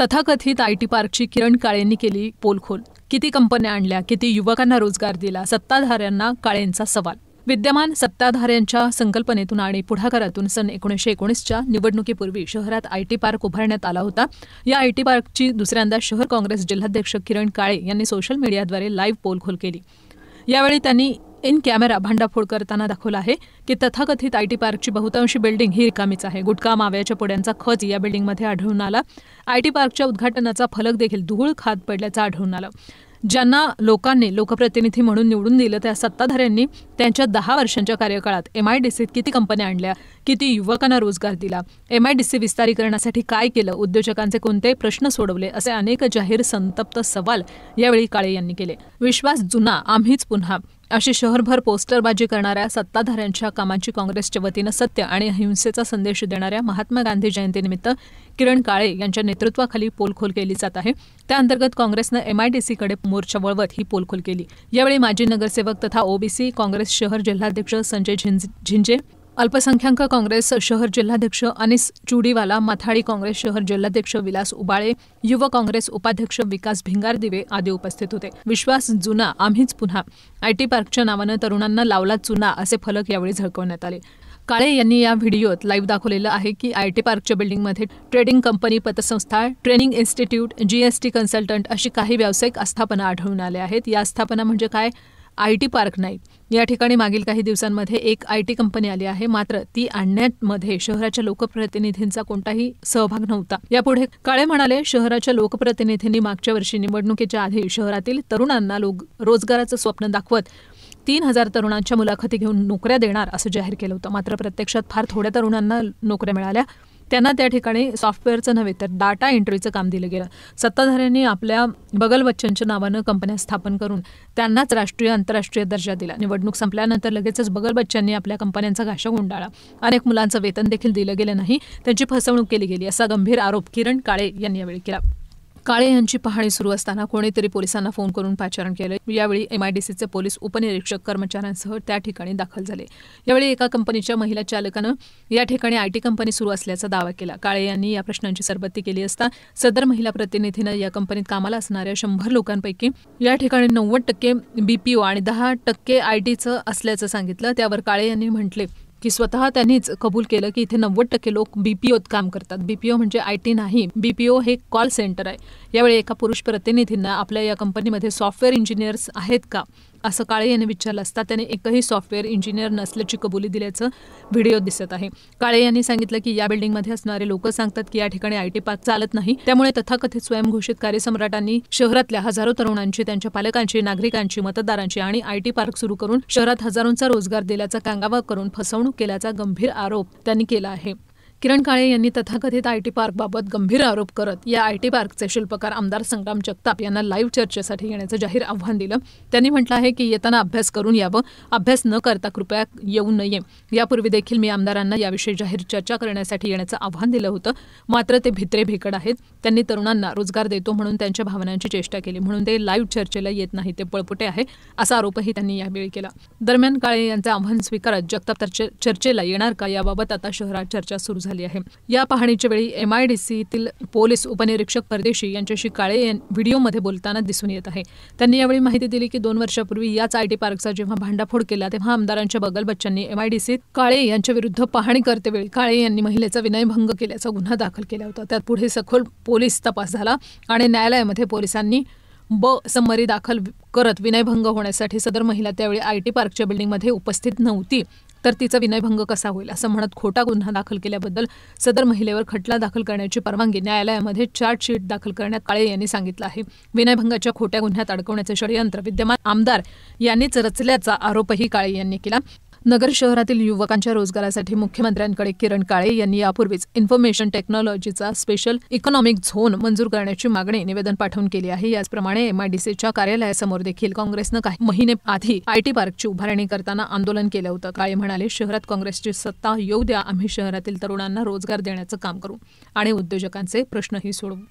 तथाकथित I T पार्कची किरण काळेंनी केली पोलखोल किती कंपन्या आणल्या किती युवकांना रोजगार दिला सत्ताधाऱ्यांना काळेंचा सवाल विद्यमान सत्ताधाऱ्यांच्या संकल्पनेतून आणि पुढाकारातून सन एकोणीसशे एकोणीसच्या निवडणुकीपूर्वी शहरात आय टी पार्क उभारण्यात आला होता या आय टी पार्कची दुसऱ्यांदा शहर काँग्रेस जिल्हाध्यक्ष किरण काळे यांनी सोशल मीडियाद्वारे लाईव्ह पोलखोल केली यावेळी त्यांनी इन कॅमेरा भांडाफोड करताना दाखवला आहे की तथाकथित आय टी पार्कची बहुतांशी बिल्डिंग ही रिकामीच आहे गुटखा माव्याच्या पुड्यांचा खच या बिल्डिंगमध्ये आढळून आला आय टी पार्कच्या उद्घाटनाचा फलक देखील धूळ खात पडल्याचा आढळून आला ज्यांना लोकांनी लोकप्रतिनिधी म्हणून निवडून दिलं त्या सत्ताधाऱ्यांनी त्यांच्या दहा वर्षांच्या कार्यकाळात एम आय डी सीत किती कंपन्या आणल्या किती युवकांना रोजगार दिला एम आय डी सी विस्तारीकरणासाठी काय केलं उद्योजकांचे कोणते प्रश्न सोडवले असे अनेक जाहीर संतप्त सवाल यावेळी काळे यांनी केले विश्वास जुना आम्हीच पुन्हा अशी शहरभर पोस्टरबाजी करणाऱ्या सत्ताधाऱ्यांच्या कामाची काँग्रेसच्या वतीनं सत्य आणि अहिंसेचा संदेश देणाऱ्या महात्मा गांधी जयंतीनिमित्त किरण काळे यांच्या नेतृत्वाखाली पोलखोल केली जात आहे त्याअंतर्गत काँग्रेसनं एमआयडीसीकडे मोर्चा वळवत ही पोलखोल केली यावेळी माजी नगरसेवक तथा ओबीसी काँग्रेस शहर जिल्हाध्यक्ष संजय झिंजे अल्पसंख्याक काँग्रेस शहर जिल्हाध्यक्ष अनिस चुडीवाला माथाडी काँग्रेस शहर जिल्हाध्यक्ष विलास उबाळे युव काँग्रेस उपाध्यक्ष विकास भिंगार दिवे आदी उपस्थित होते विश्वास जुना आम्हीच पुन्हा आयटी पार्कच्या नावानं तरुणांना लावला चुना असे फलक यावेळी झळकवण्यात आले काळे यांनी या व्हिडिओत लाईव्ह दाखवलेलं आहे की आय टी पार्कच्या बिल्डिंगमध्ये ट्रेडिंग कंपनी पतसंस्था ट्रेनिंग इन्स्टिट्यूट जीएसटी कन्सल्टंट अशी काही व्यावसायिक आस्थापना आढळून आल्या आहेत या आस्थापना म्हणजे काय आय टी पार्क नाही या ठिकाणी मागील काही दिवसांमध्ये एक आय टी कंपनी आली आहे मात्र ती आणण्यामध्ये शहराच्या लोकप्रतिनिधींचा कोणताही सहभाग नव्हता यापुढे काळे म्हणाले शहराच्या लोकप्रतिनिधींनी मागच्या वर्षी निवडणुकीच्या आधी शहरातील तरुणांना रोजगाराचं स्वप्न दाखवत तीन हजार तरुणांच्या मुलाखती घेऊन नोकऱ्या देणार असं जाहीर केलं होतं मात्र प्रत्यक्षात फार थोड्या तरुणांना नोकऱ्या मिळाल्या त्यांना त्या ठिकाणी सॉफ्टवेअरचं नव्हे तर डाटा एंट्रीचं काम दिलं गेलं सत्ताधाऱ्यांनी आपल्या बगल बच्चनच्या नावानं कंपन्या स्थापन करून त्यांनाच राष्ट्रीय आंतरराष्ट्रीय दर्जा दिला निवडणूक संपल्यानंतर लगेचच बगल बच्चननी आपल्या कंपन्यांचा घाशा गुंडाळा अनेक मुलांचं वेतन देखील दिलं गेलं नाही त्यांची फसवणूक केली गेली असा गंभीर आरोप किरण काळे यांनी यावेळी केला काळे यांची पाहणी सुरू असताना कोणीतरी पोलिसांना फोन करून पाचारण केले यावेळी एमआयडीसीचे पोलीस उपनिरीक्षक कर्मचाऱ्यांसह त्या ठिकाणी दाखल झाले यावेळी एका कंपनीच्या महिला चालकानं या ठिकाणी आयटी कंपनी सुरू असल्याचा दावा केला काळे यांनी या प्रश्नांची सरबत्ती केली असता सदर महिला प्रतिनिधीनं या कंपनीत कामाला असणाऱ्या शंभर लोकांपैकी या ठिकाणी नव्वद टक्के बीपीओ आणि दहा टक्के आयटीचं असल्याचं सांगितलं त्यावर काळे यांनी म्हटले की स्वतः त्यांनीच कबूल केलं की इथे नव्वद टक्के लोक बीपीओत काम करतात बीपीओ म्हणजे आय टी नाही बीपीओ हे कॉल सेंटर आहे यावेळी एका पुरुष प्रतिनिधींना आपल्या या कंपनीमध्ये सॉफ्टवेअर इंजिनियर्स आहेत का असं काळे यांनी विचारलं असता त्याने एकही सॉफ्टवेअर इंजिनियर नसल्याची कबुली दिल्याचं व्हिडिओ दिसत आहे काळे यांनी सांगितलं की या बिल्डिंगमध्ये असणारे लोक सांगतात की या ठिकाणी आयटी पार्क चालत नाही त्यामुळे तथाकथित स्वयंघोषित कार्यसम्राटांनी शहरातल्या हजारो तरुणांची त्यांच्या पालकांची नागरिकांची मतदारांची आणि आय टी पार्क सुरू करून शहरात हजारोंचा रोजगार दिल्याचा कांगावा करून फसवणूक केल्याचा गंभीर आरोप त्यांनी केला आहे किरण काळे यांनी तथाकथित आय टी पार्कबाबत गंभीर आरोप करत या आय टी पार्कचे शिल्पकार आमदार संग्राम जगताप यांना लाईव्ह चर्चेसाठी येण्याचं जाहीर आव्हान दिलं त्यांनी म्हटलं आहे की येताना अभ्यास करून यावं अभ्यास न करता कृपया येऊ नये यापूर्वी देखील मी आमदारांना याविषयी जाहीर चर्चा करण्यासाठी येण्याचं आव्हान दिलं होतं मात्र ते भित्रे भिकड आहेत त्यांनी तरुणांना रोजगार देतो म्हणून त्यांच्या भावनांची चेष्टा केली म्हणून ते लाईव्ह चर्चेला येत नाही ते पळपुटे आहे असा आरोपही त्यांनी यावेळी केला दरम्यान काळे यांचं आव्हान स्वीकारत जगताप चर्चेला येणार का याबाबत आता शहरात चर्चा सुरू झाली झाली आहे या पाहणीच्या वेळी सीतील पोलीस उपनिरीक्षक परदेशी यांच्याशी काळे व्हिडिओमध्ये बोलताना दिसून येत आहे त्यांनी यावेळी माहिती दिली की दोन वर्षापूर्वी याच टी पार्कचा जेव्हा भांडाफोड केला तेव्हा आमदारांच्या बगल बच्चांनी सीत काळे यांच्या विरुद्ध पाहणी करतेवेळी काळे यांनी महिलेचा विनयभंग केल्याचा गुन्हा दाखल केला होता त्यात पुढे सखोल पोलीस तपास झाला आणि न्यायालयामध्ये पोलिसांनी ब समरी दाखल करत विनयभंग होण्यासाठी सदर महिला त्यावेळी आय टी पार्कच्या बिल्डिंगमध्ये उपस्थित नव्हती तर तिचा विनयभंग कसा होईल असं म्हणत खोटा गुन्हा दाखल केल्याबद्दल सदर महिलेवर खटला दाखल करण्याची परवानगी न्यायालयामध्ये चार्जशीट दाखल करण्यात काळे यांनी सांगितलं आहे विनयभंगाच्या खोट्या गुन्ह्यात अडकवण्याचे षडयंत्र विद्यमान आमदार यांनीच रचल्याचा आरोपही काळे यांनी केला नगर शहरातील युवकांच्या रोजगारासाठी मुख्यमंत्र्यांकडे किरण काळे यांनी यापूर्वीच इन्फॉर्मेशन टेक्नॉलॉजीचा स्पेशल इकॉनॉमिक झोन मंजूर करण्याची मागणी निवेदन पाठवून केली आहे याचप्रमाणे एमआयडीसीच्या कार्यालयासमोर देखील काँग्रेसनं काही महिने आधी आयटी पार्कची उभारणी करताना आंदोलन केलं होतं काळे म्हणाले शहरात काँग्रेसची सत्ता येऊ द्या आम्ही शहरातील तरुणांना रोजगार देण्याचं काम करू आणि उद्योजकांचे प्रश्नही सोडवू